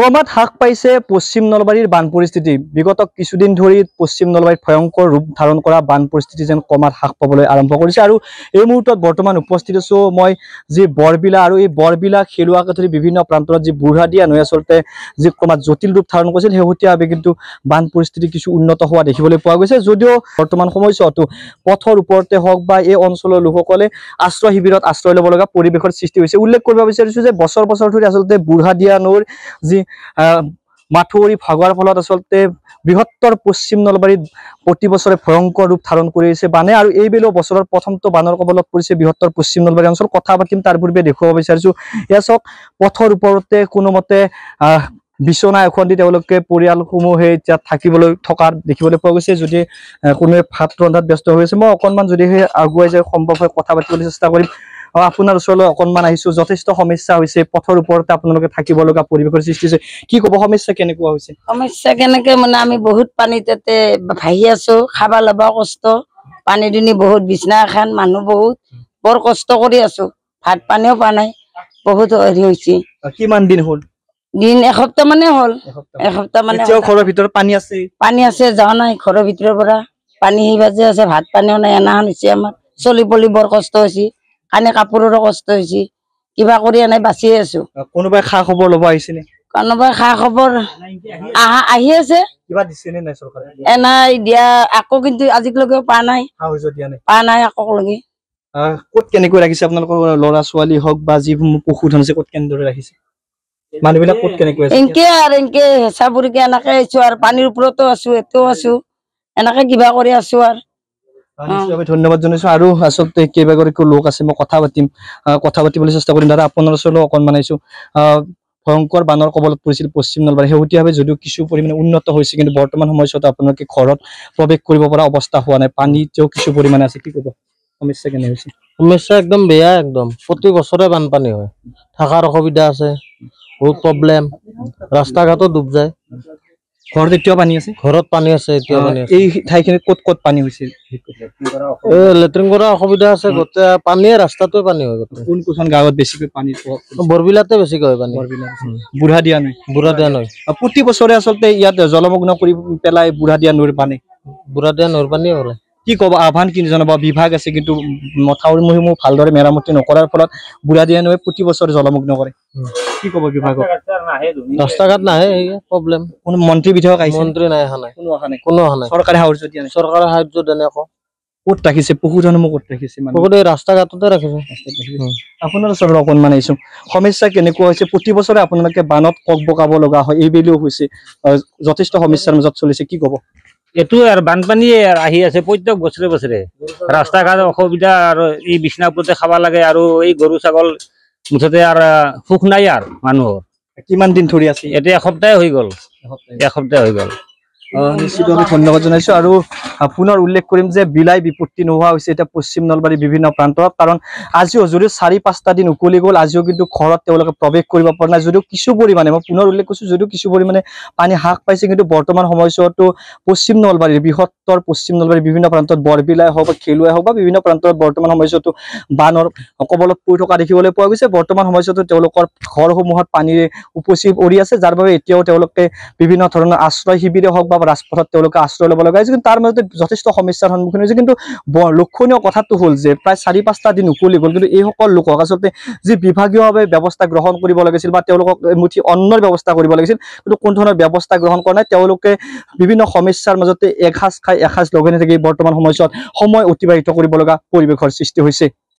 ক্ৰমাৎ হ্ৰাস পাইছে পশ্চিম নলবাৰীৰ বান পৰিস্থিতি বিগত কিছুদিন ধৰি পশ্চিম নলবাৰীত ভয়ঙ্কৰ ৰূপ ধাৰণ কৰা বান পৰিস্থিতি যেন ক্ৰমাৎ হ্ৰাস পাবলৈ আৰম্ভ কৰিছে আৰু এই মুহূৰ্তত বৰ্তমান উপস্থিত আছো মই যি বৰবিলা আৰু এই বৰবিলা খেলুৱাকে ধৰি বিভিন্ন প্ৰান্তত যি দিয়া নৈ আচলতে যি ক্ৰমাৎ জটিল ৰূপ ধাৰণ কৰিছিল শেহতীয়াভাৱে কিন্তু বান পৰিস্থিতি কিছু উন্নত হোৱা দেখিবলৈ পোৱা গৈছে যদিও বৰ্তমান সময়ছোৱাতো পথৰ ওপৰতে হওক বা এই অঞ্চলৰ লোকসকলে আশ্ৰয় শিবিৰত আশ্ৰয় ল'ব লগা পৰিৱেশৰ সৃষ্টি হৈছে উল্লেখ কৰিব বিচাৰিছোঁ যে বছৰ বছৰ ধৰি আচলতে বুঢ়াদিয়া নৈৰ যি মাথোৰি ভগোৱাৰ ফলত আচলতে বৃহত্তৰ পশ্চিম নলবাৰীত প্ৰতি বছৰে ভয়ংকৰ ৰূপ ধাৰণ কৰিছে বানে আৰু এইবেলাও বছৰৰ প্ৰথমটো বানৰ কবলত পৰিছে বৃহত্তৰ পশ্চিম নলবাৰী অঞ্চল কথা পাতিম তাৰ পূৰ্বে দেখুৱাব বিচাৰিছোঁ ইয়াৰ চক পথৰ ওপৰতে কোনোমতে বিচনা এখন দি তেওঁলোকে পৰিয়ালসমূহে এতিয়া থাকিবলৈ থকা দেখিবলৈ পোৱা গৈছে যদি কোনোৱে ভাত ৰন্ধাত ব্যস্ত হৈ আছে মই অকণমান যদিহে আগুৱাই যায় সম্ভৱ হয় কথা পাতিবলৈ চেষ্টা কৰিম আপোনাৰ ওচৰলৈ অকণমান আহিছো যথেষ্ট সমস্যা হৈছে পথৰ ওপৰতে আপোনালোকে থাকিব লগা পৰিৱেশৰ সৃষ্টি হৈছে কি কব সমস্যা কেনেকুৱা হৈছে সমস্যা কেনেকে মানে আমি বহুত পানী তাতে ভাহি আছো খাবা লবা কষ্ট পানী দুনি বহুত বিচনা এখন মানুহ বহুত বৰ কষ্ট কৰি আছো ভাত পানীও পোৱা নাই বহুত হেৰি হৈছে কিমান দিন হল দিন এসপ্তাহ মানে হল এসপ্তাহ মানে ঘৰৰ ভিতৰত পানী আছে পানী আছে যাওঁ নাই ঘৰৰ ভিতৰৰ পৰা পানী সি বাজে আছে ভাত পানীও নাই এনেহান হৈছে আমাৰ চলি পলি বৰ কষ্ট হৈছে কানে কাপোৰৰো কষ্ট হৈছে কিবা কৰি এনে বাচি আছো কোনোবাই খা খবৰ লব আহিছেনে কোনোবাই খা খবৰ আহি আছে এনাই দিয়া আকৌ কিন্তু আজিলৈকে পোৱা নাই পোৱা নাই আকৌ কত কেনেকৈ ৰাখিছে আপোনালোকৰ ল'ৰা ছোৱালী হওক বা যিসমূহ পশুধন আছে কত কেনেদৰে ৰাখিছে ক'ত এনকে আৰু এনকে এনেকে আৰু পানীৰ ওপৰতো আছো এতিয়াও আছো এনেকে কিবা কৰি আছো আৰু ধন্যবাদ জানাইছো আৰু আচলতে কেইবাগৰাকীও লোক আছে মই কথা পাতিম কথা পাতিবলৈ চেষ্টা কৰিম দাদা আপোনাৰ ওচৰলৈ অকণ মানাইছো ভয়ংকৰ বানৰ কবলত পৰিছিল পশ্চিম নলবাৰী শেহতীয়াভাৱে যদিও কিছু পৰিমাণে উন্নত হৈছে কিন্তু বৰ্তমান সময়ছোৱাত আপোনালোকে ঘৰত প্ৰৱেশ কৰিব পৰা অৱস্থা হোৱা নাই পানীতো কিছু পৰিমাণে আছে কি ক'ব সমস্যা কেনে হৈছে সমস্যা একদম বেয়া একদম প্ৰতি বছৰে বানপানী হয় থকাৰ অসুবিধা আছে বহুত প্ৰব্লেম ৰাস্তা ঘাটো ডুব যায় ঘৰত এতিয়াও পানী আছে ঘৰত পানী আছে এতিয়া এই ঠাইখিনি কত কত পানী হৈছে লেট্ৰিন কৰা অসুবিধা আছে গোটেই পানীয়ে ৰাস্তাটোৱে পানী হয় গোটেই কোন কোন গাঁৱত বেছিকৈ পানী বৰবিলাতে বেছিকৈ হয় পানী বুঢ়া দিয়া নৈ বুঢ়া দিয়া নৈ প্ৰতি বছৰে আচলতে ইয়াত জলমগ্ন কৰি পেলাই বুঢ়া দিয়া নৈৰ পানী বুঢ়া দিয়া নৈৰ পানীয়ে হলে কি ক'ব আহ্বান কি জনাব বিভাগ আছে কিন্তু মথাউৰিমহীসমূহ ভালদৰে মেৰামতি নকৰাৰ ফলত বুঢ়া দিয়া নৈ প্ৰতি বছৰে জলমগ্ন কৰে সমস্যা কেনেকুৱা হৈছে প্ৰতি বছৰে আপোনালোকে বানত কক বকাব লগা হয় এইবেলিও হৈছে যথেষ্ট সমস্যাৰ মাজত চলিছে কি কব এইটো আৰু বানপানীয়ে আহি আছে প্ৰত্যেক বছৰে বছৰে ৰাস্তা ঘাট অসুবিধা আৰু এই বিচনাপুৰতে খাব লাগে আৰু এই গৰু ছাগল মুঠতে আর সুখ নাই আর মানুষ কিমান দিন ধরে আছে এটা এসপ্তাহে হয়ে গেল এসপ্তাহে হয়ে গেল নিশ্চিত আমি ধন্যবাদ জনাইছো আৰু পুনৰ উল্লেখ কৰিম যে বিলাই বিপত্তি নোহোৱা হৈছে এতিয়া পশ্চিম নলবাৰী বিভিন্ন প্ৰান্তৰ কাৰণ আজিও যদিও চাৰি পাঁচটা দিন উকলি গ'ল আজিও কিন্তু ঘৰত তেওঁলোকে প্ৰৱেশ কৰিব পৰা নাই যদিও কিছু পৰিমাণে মই পুনৰ উল্লেখ কৰিছো যদিও কিছু পৰিমাণে পানী হ্ৰাস পাইছে কিন্তু বৰ্তমান সময়ছোৱাতো পশ্চিম নলবাৰীৰ বৃহত্তৰ পশ্চিম নলবাৰীৰ বিভিন্ন প্ৰান্তত বৰবিলাই হওক বা খেলুৱাই হওক বা বিভিন্ন প্ৰান্তত বৰ্তমান সময়ছোৱাতো বানৰ কবলত পৰি থকা দেখিবলৈ পোৱা গৈছে বৰ্তমান সময়ছোৱাতো তেওঁলোকৰ ঘৰসমূহত পানীৰে উপচি পৰি আছে যাৰ বাবে এতিয়াও তেওঁলোকে বিভিন্ন ধৰণৰ আশ্ৰয় শিবিৰে হওক বা অলপ ৰাজপথত তেওঁলোকে আশ্ৰয় ল'ব লগা হৈছে কিন্তু তাৰ মাজতে যথেষ্ট সমস্যাৰ সন্মুখীন হৈছে কিন্তু লক্ষণীয় কথাটো হ'ল যে প্ৰায় চাৰি পাঁচটা দিন উকলি গ'ল কিন্তু এইসকল লোকক আচলতে যি বিভাগীয়ভাৱে ব্যৱস্থা গ্ৰহণ কৰিব লাগিছিল বা তেওঁলোকক মুঠি অন্নৰ ব্যৱস্থা কৰিব লাগিছিল কিন্তু কোনো ধৰণৰ ব্যৱস্থা গ্ৰহণ কৰা নাই তেওঁলোকে বিভিন্ন সমস্যাৰ মাজতে এসাঁজ খাই এসাঁজ লগে নাথাকি বৰ্তমান সময়ছোৱাত সময় অতিবাহিত কৰিব লগা পৰিৱেশৰ সৃষ্টি হৈছে